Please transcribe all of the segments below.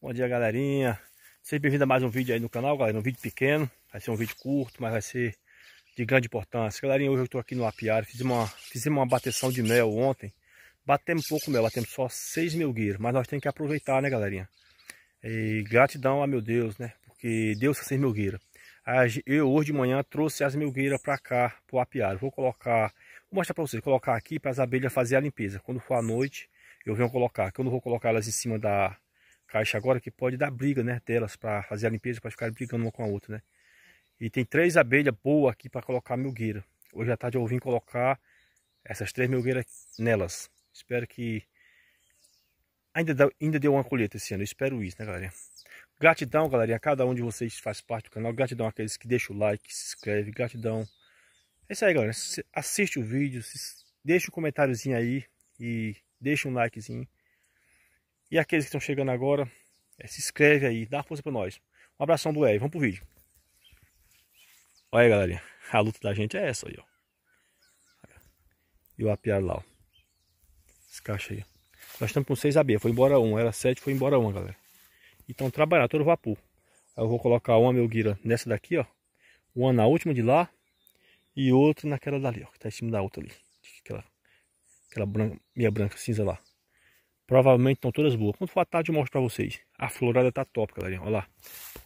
Bom dia galerinha, seja bem-vindo a mais um vídeo aí no canal galera, um vídeo pequeno, vai ser um vídeo curto, mas vai ser de grande importância Galerinha, hoje eu estou aqui no apiário, fizemos uma, fizemos uma bateção de mel ontem Batemos pouco mel, batemos só 6 mil guiros, mas nós temos que aproveitar né galerinha E gratidão a meu Deus né, porque Deus fez mil guiros eu hoje de manhã trouxe as milgueiras para cá, para o apiário. Vou colocar, vou mostrar para vocês, colocar aqui para as abelhas fazer a limpeza. Quando for à noite, eu venho colocar. Que eu não vou colocar elas em cima da, caixa agora que pode dar briga, né, delas para fazer a limpeza, para ficar brigando uma com a outra, né? E tem três abelhas boas aqui para colocar milgueira. Hoje à tarde eu vim colocar essas três milgueiras nelas. Espero que ainda dá, ainda deu uma colheita esse ano. Eu espero isso, né, galera? Gratidão, galerinha. Cada um de vocês faz parte do canal. Gratidão àqueles que deixam o like, se inscreve. Gratidão. É isso aí, galera. Assiste o vídeo, deixa um comentáriozinho aí e deixa um likezinho. E aqueles que estão chegando agora, é, se inscreve aí, dá força para nós. Um abração do Eli, vamos pro vídeo. Olha aí, galerinha. A luta da gente é essa aí, ó. E o apiar lá, ó. Esse caixa aí, ó. Nós estamos com 6 abelhas, foi embora um, era 7, foi embora uma, galera. Então trabalhar todo vapor. Aí eu vou colocar uma melguira nessa daqui, ó. Uma na última de lá e outra naquela dali, ó, que tá em cima da outra ali. Aquela, aquela branca, minha branca cinza lá. Provavelmente estão todas boas. Quando for à tarde eu mostro pra vocês. A florada tá top, galerinha. Olha lá.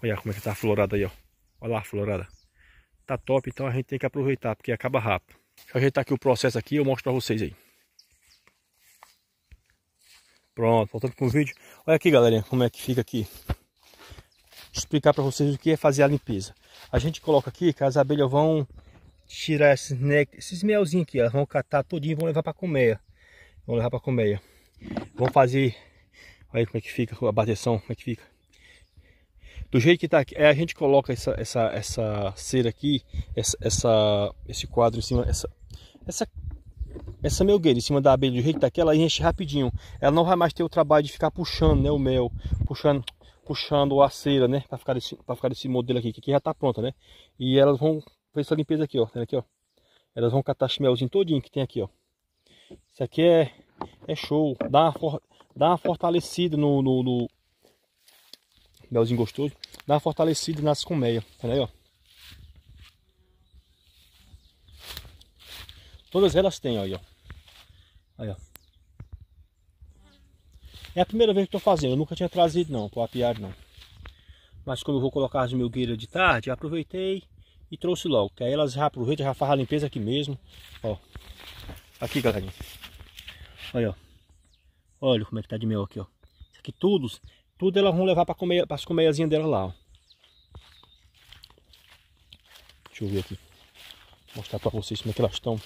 Olha como é que tá a florada aí, ó. Olha lá a florada. Tá top, então a gente tem que aproveitar, porque acaba rápido. Deixa eu ajeitar aqui o processo aqui eu mostro pra vocês aí. Pronto, voltando com o vídeo. Olha aqui, galerinha, como é que fica aqui. Explicar pra vocês o que é fazer a limpeza. A gente coloca aqui que as abelhas vão tirar esses, né, esses melzinhos aqui. Elas vão catar todinho e vão levar pra colmeia. Vão levar pra colmeia. Vamos fazer. Olha como é que fica a bateção, como é que fica. Do jeito que tá aqui, é, a gente coloca essa, essa, essa cera aqui, essa, essa, esse quadro em cima, essa, essa, essa melgueira em cima da abelha, do jeito que tá aqui, ela enche rapidinho. Ela não vai mais ter o trabalho de ficar puxando, né, o mel, puxando, puxando a cera, né, para ficar, desse, pra ficar desse modelo aqui, que aqui já tá pronta, né. E elas vão fazer essa limpeza aqui, ó, tá aqui, ó. Elas vão catar esse melzinho todinho que tem aqui, ó. Isso aqui é é show. Dá uma, for, dá uma fortalecida no, no, no... gostoso. Dá uma fortalecida nas colmeias. Tá aí, ó. Todas elas têm, ó, aí, ó. Aí, ó. É a primeira vez que estou fazendo, eu nunca tinha trazido não, para o apiário não. Mas como eu vou colocar as milgueiras de tarde, aproveitei e trouxe logo. Que aí elas já aproveitam, já fazem a limpeza aqui mesmo. Ó, aqui galerinha. Olha, aí ó. Olha como é que tá de mel aqui, ó. Isso aqui todos, tudo elas vão levar para comer, as colmeiazinhas dela lá, ó. Deixa eu ver aqui. mostrar para vocês como é que elas estão.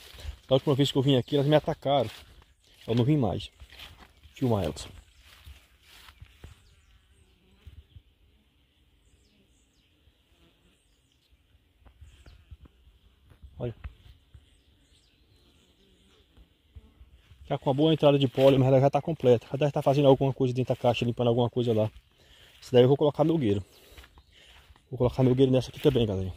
Da última vez que eu vim aqui, elas me atacaram. Eu não vim mais. Filmar elas. Olha. Já tá com uma boa entrada de pólen, mas ela já está completa. Ela deve estar tá fazendo alguma coisa dentro da caixa, limpando alguma coisa lá. Isso daí eu vou colocar meu gueiro. Vou colocar meu gueiro nessa aqui também, galera.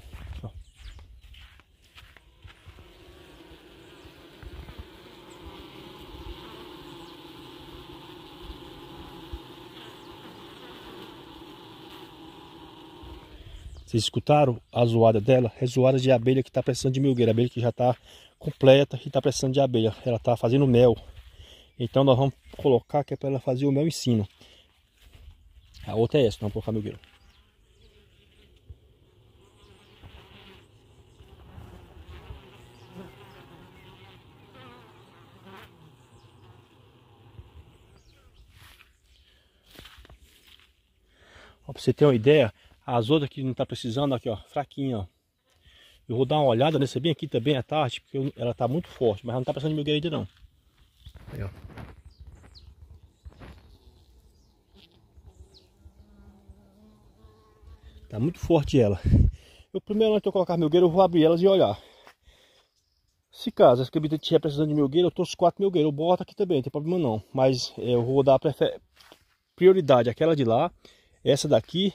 Vocês escutaram a zoada dela? É zoada de abelha que está precisando de milgueira. Abelha que já está completa e está precisando de abelha. Ela está fazendo mel. Então nós vamos colocar que é para ela fazer o mel em cima. A outra é essa, vamos colocar meu guilho. pra você ter uma ideia, as outras que não tá precisando, aqui ó, fraquinha ó. Eu vou dar uma olhada nessa né? bem aqui também à tarde, porque eu, ela está muito forte, mas ela não está passando de meu guerreiro não. Aí, ó. Tá muito forte ela. Eu primeiro antes de eu colocar milgueira, eu vou abrir elas e olhar. Se caso essa cabida estiver precisando de milgueira, eu trouxe quatro milgueira. Eu boto aqui também, não tem problema não. Mas é, eu vou dar prioridade àquela de lá, essa daqui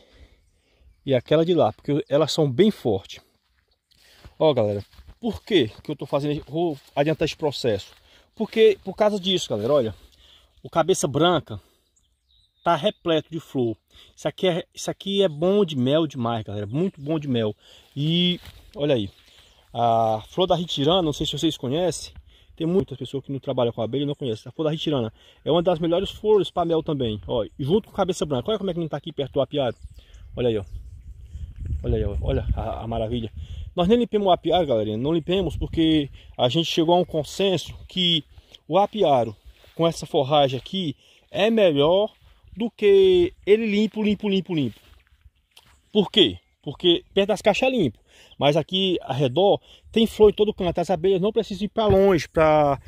e aquela de lá. Porque elas são bem fortes. Ó, galera, por que que eu tô fazendo, vou adiantar esse processo? Porque, por causa disso, galera, olha, o cabeça branca tá repleto de flor. Isso aqui é, isso aqui é bom de mel demais, galera, muito bom de mel. E, olha aí, a flor da ritirana, não sei se vocês conhecem, tem muitas pessoas que não trabalham com abelha e não conhecem. A flor da ritirana é uma das melhores flores para mel também. Ó, junto com cabeça branca. Olha como é que não está aqui perto do apiado. Olha aí, ó. Olha aí, ó. olha a, a maravilha. Nós nem limpemos o apiário, galerinha, não limpemos porque a gente chegou a um consenso que o apiário com essa forragem aqui é melhor do que ele limpo, limpo, limpo, limpo. Por quê? Porque perto das caixas é limpo, mas aqui ao redor tem flor em todo canto, as abelhas não precisam ir para longe para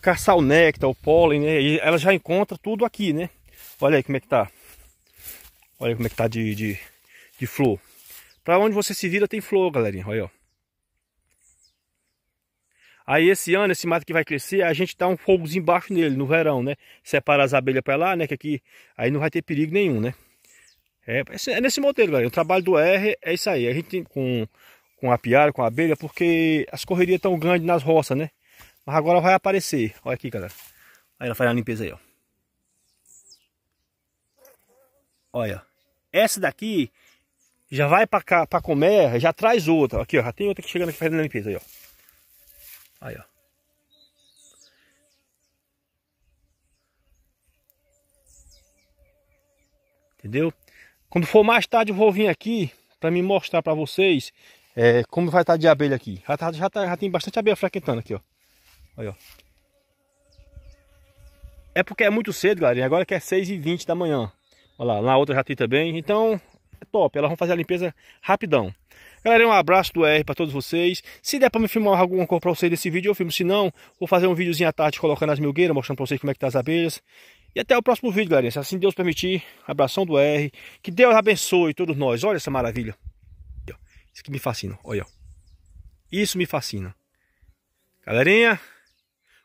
caçar o néctar, o pólen, né? E ela já encontra tudo aqui, né? Olha aí como é que tá. Olha como é que tá de, de, de flor. Para onde você se vira tem flor, galerinha. Olha, ó. Aí esse ano, esse mato que vai crescer, a gente dá tá um fogozinho embaixo nele, no verão, né? Separa as abelhas para lá, né? Que aqui aí não vai ter perigo nenhum, né? É, é nesse modelo, galera. O trabalho do R é isso aí. A gente tem com, com a piara, com a abelha, porque as correrias tão grandes nas roças, né? Mas agora vai aparecer. Olha aqui, galera. Aí ela faz a limpeza aí, ó. Olha. Essa daqui já vai pra, cá, pra comer, já traz outra. Aqui, ó, já tem outra que chegando aqui fazendo a limpeza, aí, ó. Aí, ó. Entendeu? Quando for mais tarde eu vou vir aqui para me mostrar para vocês é, como vai estar tá de abelha aqui. Já, tá, já, tá, já tem bastante abelha fraquentando aqui, ó. Aí, ó. É porque é muito cedo, galera. Agora que é 6h20 da manhã. Olha lá, na outra já tem também. Então, é top. Elas vão fazer a limpeza rapidão. Galera, um abraço do R para todos vocês. Se der para me filmar alguma coisa para vocês desse vídeo, eu filmo. Se não, vou fazer um videozinho à tarde colocando as milgueiras, mostrando para vocês como é que tá as abelhas. E até o próximo vídeo, galera. Se assim Deus permitir, abração do R. Que Deus abençoe todos nós. Olha essa maravilha. Isso que me fascina. Olha. Isso me fascina. Galerinha,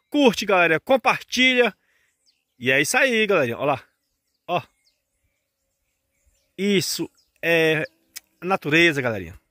curte, galera. Compartilha. E é isso aí, galerinha. Olha lá. Ó. Isso é, natureza, galerinha.